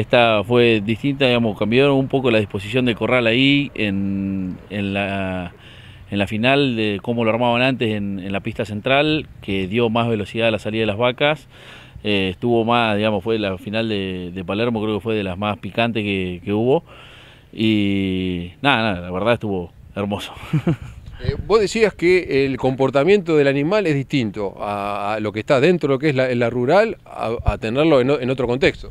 Esta fue distinta, digamos, cambiaron un poco la disposición del corral ahí en, la, final de cómo lo armaban antes en, la pista central, que dio más velocidad a la salida de las vacas. Eh, estuvo más, digamos, fue la final de, Palermo, creo que fue de las más picantes que, hubo. Y nada, nada, la verdad estuvo hermoso. Eh, vos decías que el comportamiento del animal es distinto a, lo que está dentro lo que es la, rural a, tenerlo en, en otro contexto.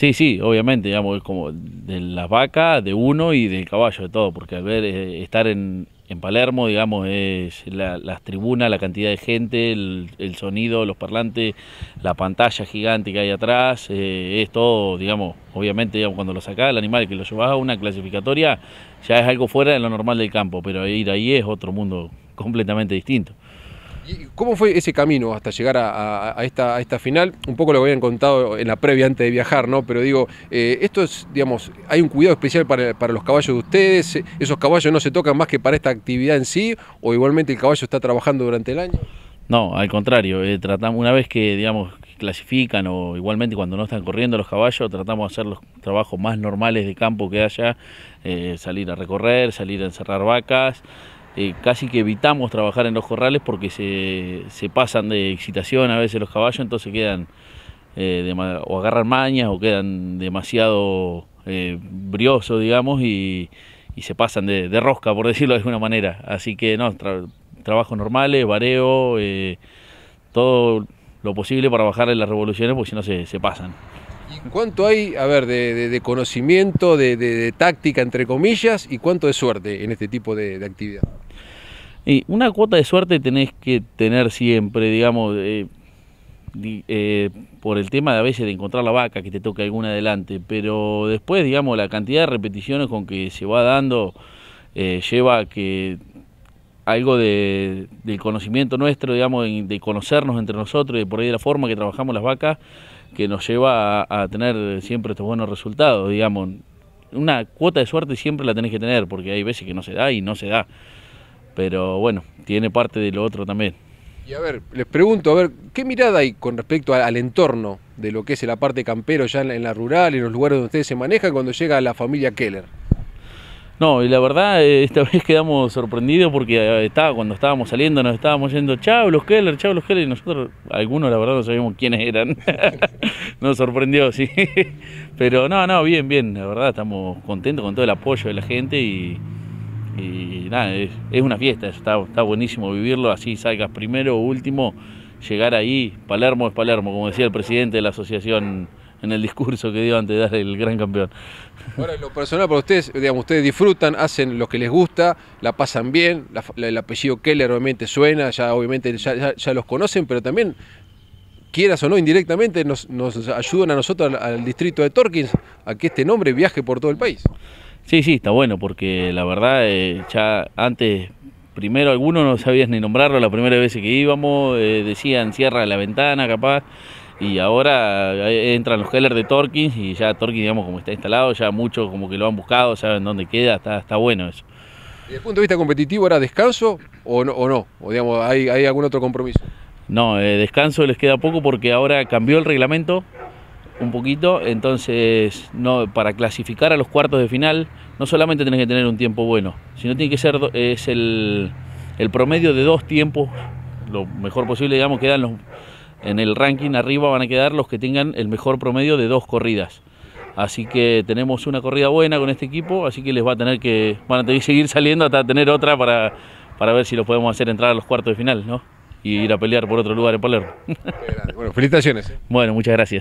Sí, sí, obviamente, digamos, es como de la vaca, de uno y del caballo, de todo, porque al ver eh, estar en, Palermo, digamos, es las tribunas, la cantidad de gente, el, sonido, los parlantes, la pantalla gigante que hay atrás, eh, es todo, digamos, obviamente, digamos, cuando lo sacás el animal y que lo llevas a una clasificatoria, ya es algo fuera de lo normal del campo, pero ir ahí es otro mundo completamente distinto. ¿Cómo fue ese camino hasta llegar a, esta, final? Un poco lo que habían contado en la previa antes de viajar, ¿no? Pero digo, eh, esto es, digamos, hay un cuidado especial para, los caballos de ustedes, esos caballos no se tocan más que para esta actividad en sí, o igualmente el caballo está trabajando durante el año. No, al contrario, eh, tratamos, una vez que, digamos, clasifican o igualmente cuando no están corriendo los caballos, tratamos de hacer los trabajos más normales de campo que haya, eh, salir a recorrer, salir a encerrar vacas, eh, casi que evitamos trabajar en los corrales porque se, pasan de excitación a veces los caballos, entonces quedan eh, o agarran mañas o quedan demasiado eh, briosos, digamos, y, se pasan de, rosca, por decirlo de alguna manera. Así que no, trabajo trabajos normales, vareo, eh, todo lo posible para bajarle las revoluciones porque si no se, se pasan cuánto hay, a ver, de, conocimiento, de, táctica, entre comillas, y cuánto de suerte en este tipo de, actividad? Y una cuota de suerte tenés que tener siempre, digamos, eh, eh, por el tema de a veces de encontrar la vaca, que te toque alguna adelante, pero después, digamos, la cantidad de repeticiones con que se va dando eh, lleva a que algo de, del conocimiento nuestro, digamos, de conocernos entre nosotros y por ahí de la forma que trabajamos las vacas, que nos lleva a, tener siempre estos buenos resultados, digamos. Una cuota de suerte siempre la tenés que tener, porque hay veces que no se da y no se da. Pero bueno, tiene parte de lo otro también. Y a ver, les pregunto, a ver, ¿qué mirada hay con respecto al, entorno de lo que es la parte campero ya en la, rural, y los lugares donde ustedes se manejan cuando llega la familia Keller? No, y la verdad, eh, esta vez quedamos sorprendidos porque eh, estaba, cuando estábamos saliendo nos estábamos yendo, chau, los Keller, chau, los Keller, y nosotros, algunos la verdad no sabíamos quiénes eran. nos sorprendió, sí. Pero no, no, bien, bien, la verdad estamos contentos con todo el apoyo de la gente y, nada, es, una fiesta, está, está buenísimo vivirlo, así salgas primero o último, llegar ahí, Palermo es Palermo, como decía el presidente de la asociación en el discurso que dio antes de dar el gran campeón. Bueno, lo personal para ustedes, digamos, ustedes disfrutan, hacen lo que les gusta, la pasan bien, el apellido Keller obviamente suena, ya obviamente ya, los conocen, pero también, quieras o no, indirectamente nos, ayudan a nosotros, al, distrito de Torkins, a que este nombre viaje por todo el país. Sí, sí, está bueno, porque la verdad, eh, ya antes primero algunos no sabían ni nombrarlo, la primera vez que íbamos, eh, decían cierra la ventana capaz, y ahora entran los hellers de Torkins y ya Torkins, digamos, como está instalado, ya muchos como que lo han buscado, saben dónde queda, está, está bueno eso. ¿Y desde el punto de vista competitivo era descanso o no? ¿O, digamos, ¿hay, algún otro compromiso? No, eh, descanso les queda poco porque ahora cambió el reglamento un poquito, entonces no, para clasificar a los cuartos de final no solamente tenés que tener un tiempo bueno, sino tiene que ser es el, el promedio de dos tiempos, lo mejor posible, digamos, quedan los en el ranking arriba van a quedar los que tengan el mejor promedio de dos corridas. Así que tenemos una corrida buena con este equipo, así que les va a tener que, van a tener que seguir saliendo hasta tener otra para, para ver si lo podemos hacer entrar a los cuartos de final, ¿no? Y ir a pelear por otro lugar en Palermo. Bueno, felicitaciones. ¿eh? Bueno, muchas gracias.